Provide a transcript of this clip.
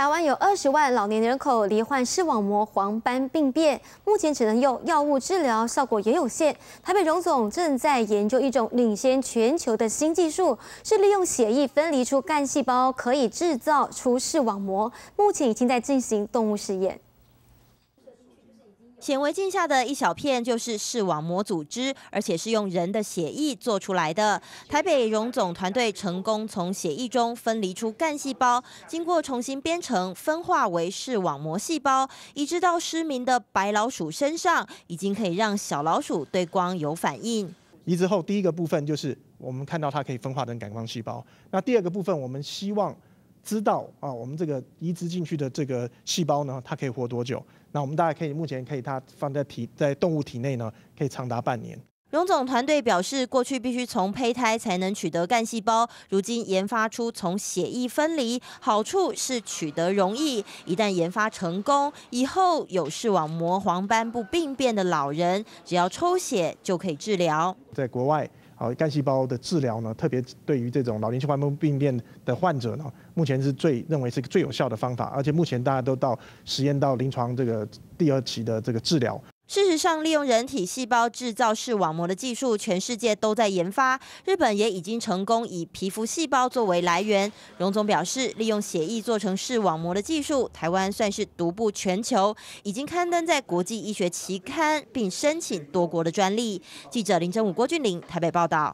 台湾有二十万老年人口罹患视网膜黄斑病变，目前只能用药物治疗，效果也有限。台北荣总正在研究一种领先全球的新技术，是利用血液分离出干细胞，可以制造出视网膜，目前已经在进行动物试验。显微镜下的一小片就是视网膜组织，而且是用人的血液做出来的。台北荣总团队成功从血液中分离出干细胞，经过重新编程分化为视网膜细胞，移植到失明的白老鼠身上，已经可以让小老鼠对光有反应。移植后第一个部分就是我们看到它可以分化成感光细胞，那第二个部分我们希望。知道啊，我们这个移植进去的这个细胞呢，它可以活多久？那我们大概可以目前可以它放在体在动物体内呢，可以长达半年。荣总团队表示，过去必须从胚胎才能取得干细胞，如今研发出从血液分离，好处是取得容易。一旦研发成功以后，有视网膜黄斑部病变的老人，只要抽血就可以治疗。在国外。啊，干细胞的治疗呢，特别对于这种老年性黄斑病变的患者呢，目前是最认为是最有效的方法，而且目前大家都到实验到临床这个第二期的这个治疗。事实上，利用人体细胞制造视网膜的技术，全世界都在研发。日本也已经成功以皮肤细胞作为来源。荣总表示，利用血液做成视网膜的技术，台湾算是独步全球，已经刊登在国际医学期刊，并申请多国的专利。记者林贞武、郭俊林台北报道。